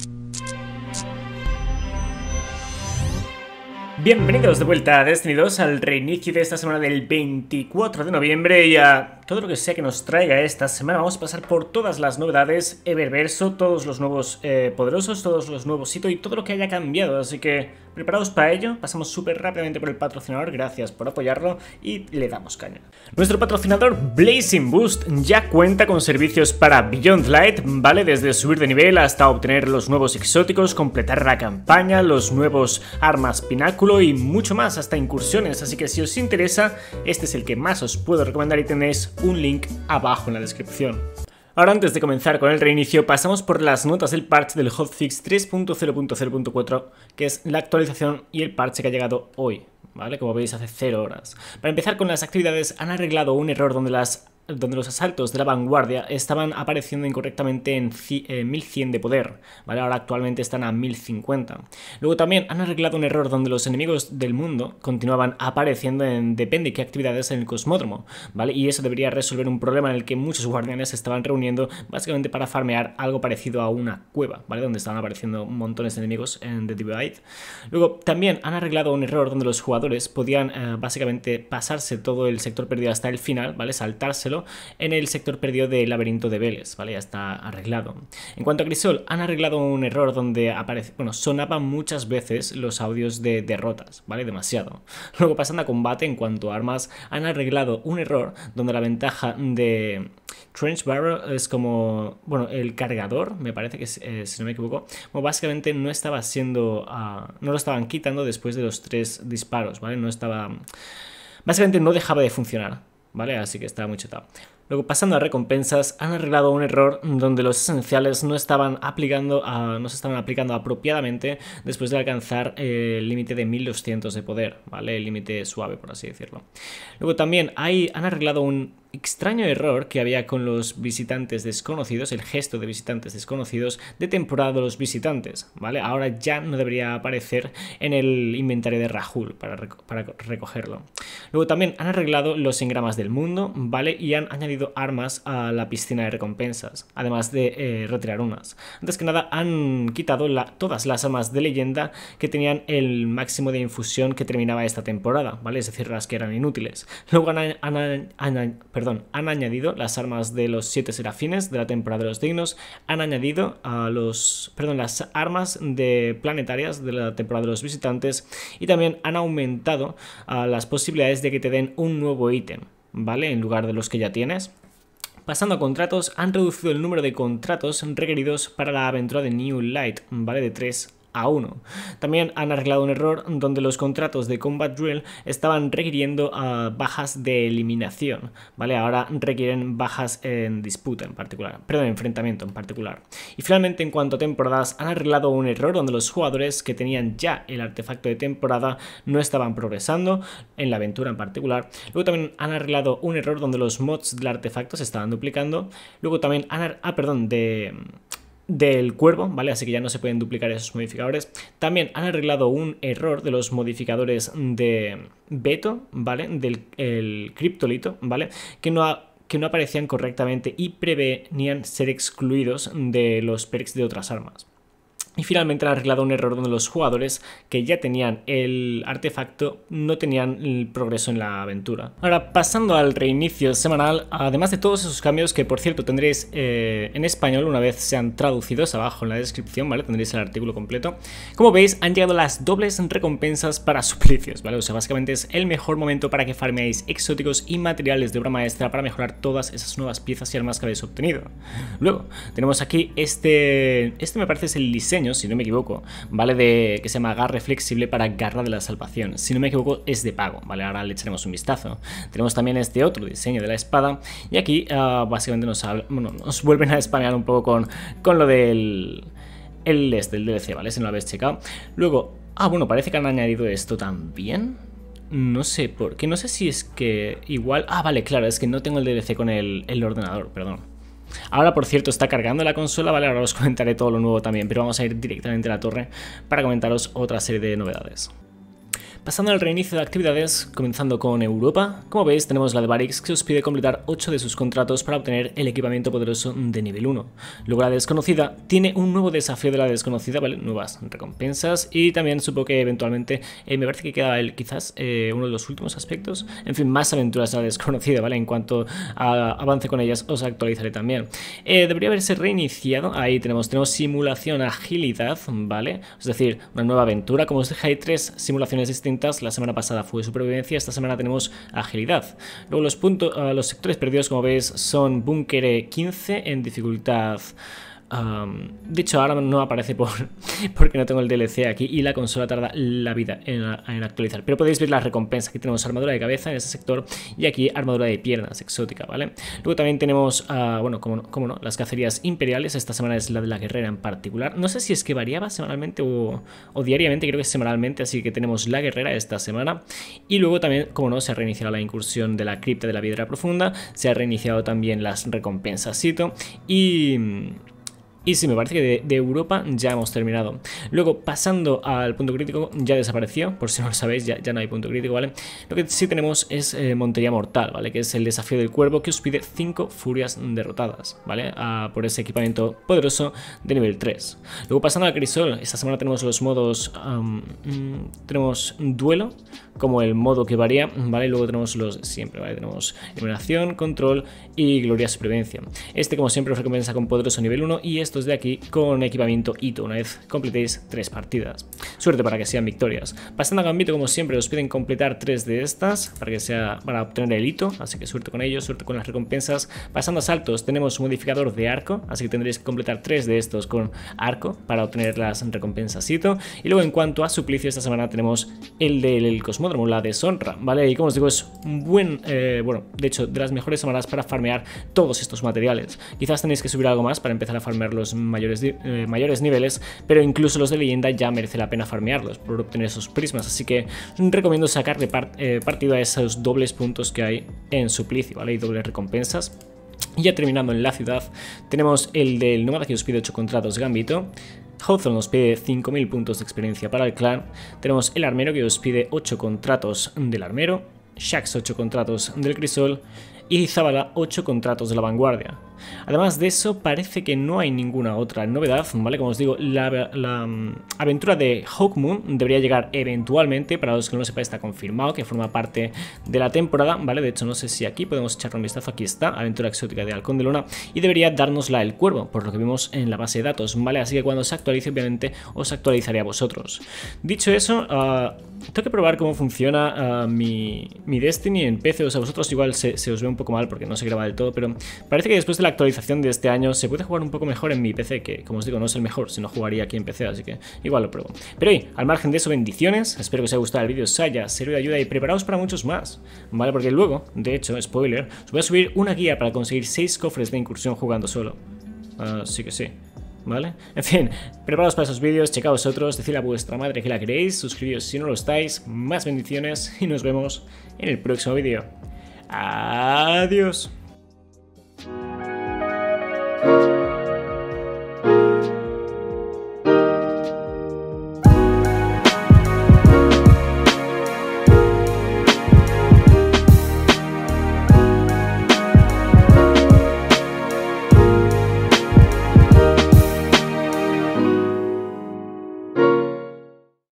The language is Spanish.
you Bienvenidos de vuelta a Destiny 2, al reinicio de esta semana del 24 de noviembre y a todo lo que sea que nos traiga esta semana. Vamos a pasar por todas las novedades, Eververso, todos los nuevos eh, poderosos, todos los nuevos hitos y todo lo que haya cambiado. Así que preparados para ello, pasamos súper rápidamente por el patrocinador, gracias por apoyarlo y le damos caña. Nuestro patrocinador Blazing Boost ya cuenta con servicios para Beyond Light, ¿vale? Desde subir de nivel hasta obtener los nuevos exóticos, completar la campaña, los nuevos armas pinaco y mucho más, hasta incursiones, así que si os interesa, este es el que más os puedo recomendar y tenéis un link abajo en la descripción. Ahora antes de comenzar con el reinicio, pasamos por las notas del parche del hotfix 3.0.0.4, que es la actualización y el parche que ha llegado hoy. ¿Vale? Como veis hace 0 horas. Para empezar con las actividades, han arreglado un error donde las donde los asaltos de la vanguardia estaban apareciendo incorrectamente en 1100 eh, de poder, ¿vale? Ahora actualmente están a 1050. Luego también han arreglado un error donde los enemigos del mundo continuaban apareciendo en depende qué actividades en el cosmódromo, ¿vale? Y eso debería resolver un problema en el que muchos guardianes estaban reuniendo básicamente para farmear algo parecido a una cueva, ¿vale? Donde estaban apareciendo montones de enemigos en The Divide. Luego también han arreglado un error donde los jugadores podían eh, básicamente pasarse todo el sector perdido hasta el final, ¿vale? Saltárselo en el sector perdido de laberinto de Vélez, ¿vale? Ya está arreglado. En cuanto a Crisol, han arreglado un error donde aparece, bueno, sonaban muchas veces los audios de derrotas, ¿vale? Demasiado. Luego pasando a combate, en cuanto a armas, han arreglado un error donde la ventaja de Trench Barrel es como, bueno, el cargador, me parece que es, eh, si no me equivoco, básicamente no estaba siendo, ah, no lo estaban quitando después de los tres disparos, ¿vale? No estaba... Básicamente no dejaba de funcionar, ¿vale? Así que está muy chetado. Luego, pasando a recompensas, han arreglado un error donde los esenciales no, estaban aplicando no se estaban aplicando apropiadamente después de alcanzar eh, el límite de 1200 de poder, ¿vale? El límite suave, por así decirlo. Luego también hay, han arreglado un extraño error que había con los visitantes desconocidos, el gesto de visitantes desconocidos de temporada de los visitantes, ¿vale? Ahora ya no debería aparecer en el inventario de Rahul para, para recogerlo. Luego también han arreglado los engramas del mundo, ¿vale? Y han añadido armas a la piscina de recompensas, además de eh, retirar unas. Antes que nada, han quitado todas las armas de leyenda que tenían el máximo de infusión que terminaba esta temporada, ¿vale? Es decir, las que eran inútiles. Luego han, añadido las armas de los siete serafines de la temporada de los dignos, han añadido a los, perdón, las armas de planetarias de la temporada de los visitantes y también han aumentado ah, las posibilidades de que te den un nuevo ítem. ¿vale? En lugar de los que ya tienes. Pasando a contratos, han reducido el número de contratos requeridos para la aventura de New Light, ¿vale? De 3 a uno. También han arreglado un error donde los contratos de Combat Drill estaban requiriendo ah, bajas de eliminación, ¿vale? Ahora requieren bajas en disputa en particular, perdón, enfrentamiento en particular. Y finalmente, en cuanto a temporadas, han arreglado un error donde los jugadores que tenían ya el artefacto de temporada no estaban progresando, en la aventura en particular. Luego también han arreglado un error donde los mods del artefacto se estaban duplicando. Luego también han... Ah, perdón, de del cuervo, ¿vale? Así que ya no se pueden duplicar esos modificadores. También han arreglado un error de los modificadores de Beto, ¿vale? Del el criptolito, ¿vale? Que no que no aparecían correctamente y prevenían ser excluidos de los perks de otras armas. Y finalmente ha arreglado un error donde los jugadores que ya tenían el artefacto no tenían el progreso en la aventura. Ahora, pasando al reinicio semanal, además de todos esos cambios que por cierto tendréis eh, en español una vez sean traducidos abajo en la descripción, ¿vale? Tendréis el artículo completo. Como veis, han llegado las dobles recompensas para suplicios, ¿vale? O sea, básicamente es el mejor momento para que farmeéis exóticos y materiales de obra maestra para mejorar todas esas nuevas piezas y armas que habéis obtenido. Luego, tenemos aquí este... Este me parece es el diseño si no me equivoco, ¿vale? De, que se llama agarre flexible para garra de la salvación. Si no me equivoco, es de pago, ¿vale? Ahora le echaremos un vistazo. Tenemos también este otro diseño de la espada. Y aquí ah, básicamente nos, nos vuelven a espanear un poco con, con lo del... El este, DLC, ¿vale? Si no lo habéis checado. Luego, ah, bueno, parece que han añadido esto también. No sé por qué, no sé si es que igual... Ah, vale, claro, es que no tengo el DLC con el ordenador, perdón. Ahora, por cierto, está cargando la consola, ¿vale? Ahora os comentaré todo lo nuevo también, pero vamos a ir directamente a la torre para comentaros otra serie de novedades. Pasando al reinicio de actividades, comenzando con Europa, como veis tenemos la de Barix que os pide completar 8 de sus contratos para obtener el equipamiento poderoso de nivel 1. Luego la desconocida tiene un nuevo desafío de la desconocida, ¿vale? Nuevas recompensas y también supo que eventualmente eh, me parece que queda el, quizás eh, uno de los últimos aspectos. En fin, más aventuras de la desconocida, ¿vale? En cuanto avance con ellas os actualizaré también. Eh, debería haberse reiniciado, ahí tenemos, tenemos simulación agilidad, ¿vale? Es decir, una nueva aventura, como os dije hay tres simulaciones distintas la semana pasada fue supervivencia, esta semana tenemos agilidad. Luego los, puntos, ah, los sectores perdidos, como veis, son búnker 15 en dificultad de hecho, ahora no aparece por, porque no tengo el DLC aquí y la consola tarda la vida en, actualizar. Pero podéis ver las recompensas. Aquí tenemos armadura de cabeza en ese sector y aquí armadura de piernas exótica, ¿vale? Luego también tenemos, ah, bueno, como no, las cacerías imperiales. Esta semana es la de la guerrera en particular. No sé si es que variaba semanalmente o, diariamente, creo que es semanalmente, así que tenemos la guerrera esta semana. Y luego también, como no, se ha reiniciado la incursión de la cripta de la piedra profunda, se ha reiniciado también las recompensas, y... Y sí, me parece que de, Europa ya hemos terminado. Luego, pasando al punto crítico, ya desapareció, por si no lo sabéis, ya, no hay punto crítico, ¿vale? Lo que sí tenemos es eh, Montería Mortal, ¿vale? Que es el desafío del cuervo que os pide 5 furias derrotadas, ¿vale? por ese equipamiento poderoso de nivel 3. Luego, pasando al Crisol, esta semana tenemos los modos... Mm, tenemos duelo, como el modo que varía, ¿vale? Luego tenemos los siempre, ¿vale? Tenemos eliminación, control y gloria supervivencia. Este, como siempre, os recompensa con poderoso nivel 1 y estos de aquí con equipamiento hito, una vez completéis tres partidas. Suerte para que sean victorias. Pasando a Gambito, como siempre, os piden completar tres de estas para que sea para obtener el hito, así que suerte con ellos, suerte con las recompensas. Pasando a saltos, tenemos modificador de arco, así que tendréis que completar tres de estos con arco para obtener las recompensas hito. Y luego en cuanto a suplicio, esta semana tenemos el del Cosmodo la deshonra, ¿vale? Y como os digo, es un buen, eh, bueno, de hecho, de las mejores semanas para farmear todos estos materiales. Quizás tenéis que subir algo más para empezar a farmear los mayores, eh, mayores niveles, pero incluso los de leyenda ya merece la pena farmearlos por obtener esos prismas, así que recomiendo sacar de eh, partida partido a esos dobles puntos que hay en Suplicio, ¿vale? Y dobles recompensas. Y ya terminando en la ciudad, tenemos el del Nómada que os pide 8 contratos Gambito, Hawthorne nos pide 5.000 puntos de experiencia para el clan. Tenemos el armero que nos pide 8 contratos del armero. Shax 8 contratos del crisol. Y Zabala 8 contratos de la vanguardia. Además de eso, parece que no hay ninguna otra novedad, ¿vale? Como os digo, la, mm, aventura de Hawkmoon debería llegar eventualmente, para los que no lo sepan está confirmado, que forma parte de la temporada, ¿vale? De hecho, no sé si aquí podemos echarle un vistazo, aquí está, aventura exótica de Halcón de Luna, y debería dárnosla el cuervo, por lo que vimos en la base de datos, ¿vale? Así que cuando se actualice, obviamente, os actualizaré a vosotros. Dicho eso, ah, tengo que probar cómo funciona ah, mi, Destiny en PC, o sea, vosotros igual se, se os ve un poco mal porque no se graba del todo, pero parece que después de la actualización de este año se puede jugar un poco mejor en mi PC, que como os digo, no es el mejor, si no jugaría aquí en PC, así que igual lo pruebo. Pero hey, al margen de eso, bendiciones, espero que os haya gustado el vídeo, os haya servido de ayuda y preparaos para muchos más, ¿vale? Porque luego, de hecho, spoiler, os voy a subir una guía para conseguir 6 cofres de incursión jugando solo. Así que sí. ¿vale? En fin, preparaos para esos vídeos, checaos otros, decid a vuestra madre que la queréis, suscribíos si no lo estáis, más bendiciones y nos vemos en el próximo vídeo. Adiós. Thank you.